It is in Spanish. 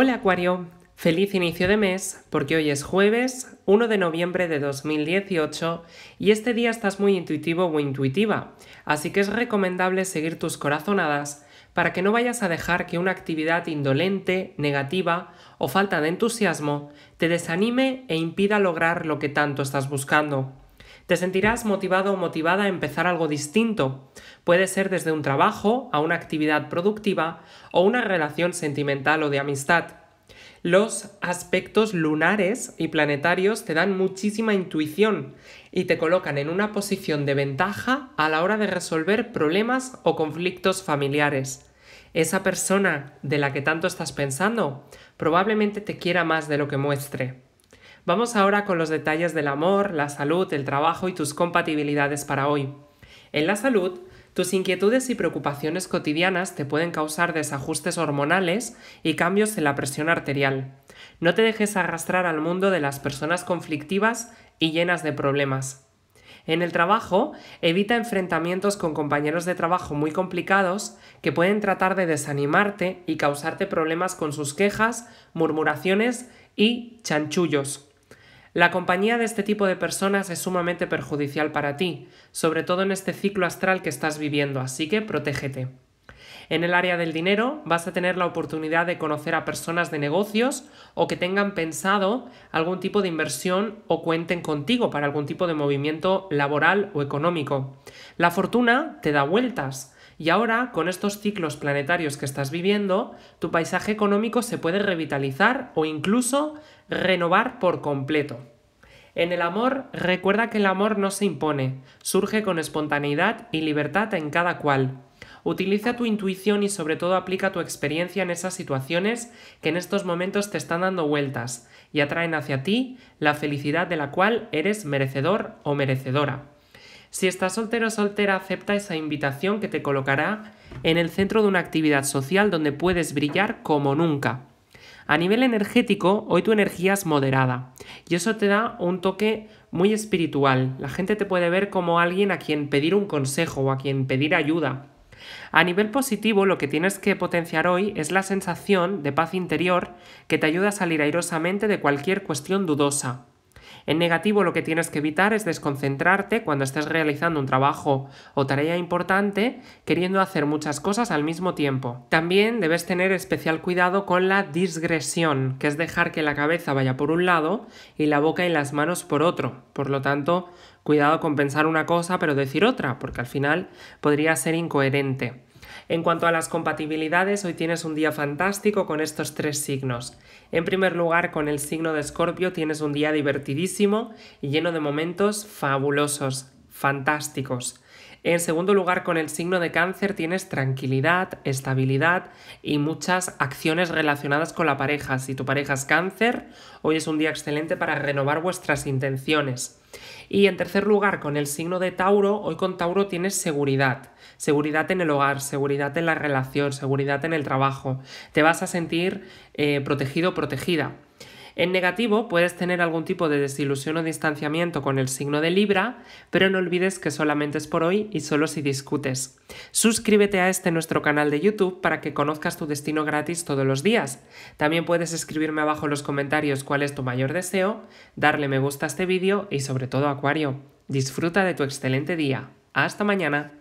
Hola Acuario, feliz inicio de mes porque hoy es jueves 1 de noviembre de 2018 y este día estás muy intuitivo o intuitiva, así que es recomendable seguir tus corazonadas para que no vayas a dejar que una actividad indolente, negativa o falta de entusiasmo te desanime e impida lograr lo que tanto estás buscando. Te sentirás motivado o motivada a empezar algo distinto. Puede ser desde un trabajo a una actividad productiva o una relación sentimental o de amistad. Los aspectos lunares y planetarios te dan muchísima intuición y te colocan en una posición de ventaja a la hora de resolver problemas o conflictos familiares. Esa persona de la que tanto estás pensando probablemente te quiera más de lo que muestre. Vamos ahora con los detalles del amor, la salud, el trabajo y tus compatibilidades para hoy. En la salud, tus inquietudes y preocupaciones cotidianas te pueden causar desajustes hormonales y cambios en la presión arterial. No te dejes arrastrar al mundo de las personas conflictivas y llenas de problemas. En el trabajo, evita enfrentamientos con compañeros de trabajo muy complicados que pueden tratar de desanimarte y causarte problemas con sus quejas, murmuraciones y chanchullos. La compañía de este tipo de personas es sumamente perjudicial para ti, sobre todo en este ciclo astral que estás viviendo, así que protégete. En el área del dinero vas a tener la oportunidad de conocer a personas de negocios o que tengan pensado algún tipo de inversión o cuenten contigo para algún tipo de movimiento laboral o económico. La fortuna te da vueltas, y ahora, con estos ciclos planetarios que estás viviendo, tu paisaje económico se puede revitalizar o incluso renovar por completo. En el amor, recuerda que el amor no se impone, surge con espontaneidad y libertad en cada cual. Utiliza tu intuición y sobre todo aplica tu experiencia en esas situaciones que en estos momentos te están dando vueltas y atraen hacia ti la felicidad de la cual eres merecedor o merecedora. Si estás soltero o soltera, acepta esa invitación que te colocará en el centro de una actividad social donde puedes brillar como nunca. A nivel energético, hoy tu energía es moderada y eso te da un toque muy espiritual. La gente te puede ver como alguien a quien pedir un consejo o a quien pedir ayuda. A nivel positivo, lo que tienes que potenciar hoy es la sensación de paz interior que te ayuda a salir airosamente de cualquier cuestión dudosa. En negativo lo que tienes que evitar es desconcentrarte cuando estés realizando un trabajo o tarea importante queriendo hacer muchas cosas al mismo tiempo. También debes tener especial cuidado con la disgresión, que es dejar que la cabeza vaya por un lado y la boca y las manos por otro. Por lo tanto, cuidado con pensar una cosa pero decir otra, porque al final podría ser incoherente. En cuanto a las compatibilidades, hoy tienes un día fantástico con estos tres signos. En primer lugar, con el signo de Escorpio tienes un día divertidísimo y lleno de momentos fabulosos, fantásticos. En segundo lugar, con el signo de cáncer tienes tranquilidad, estabilidad y muchas acciones relacionadas con la pareja. Si tu pareja es cáncer, hoy es un día excelente para renovar vuestras intenciones. Y en tercer lugar, con el signo de Tauro, hoy con Tauro tienes seguridad. Seguridad en el hogar, seguridad en la relación, seguridad en el trabajo. Te vas a sentir eh, protegido, protegida. En negativo puedes tener algún tipo de desilusión o distanciamiento con el signo de Libra, pero no olvides que solamente es por hoy y solo si discutes. Suscríbete a este nuestro canal de YouTube para que conozcas tu destino gratis todos los días. También puedes escribirme abajo en los comentarios cuál es tu mayor deseo, darle me gusta a este vídeo y sobre todo Acuario. Disfruta de tu excelente día. Hasta mañana.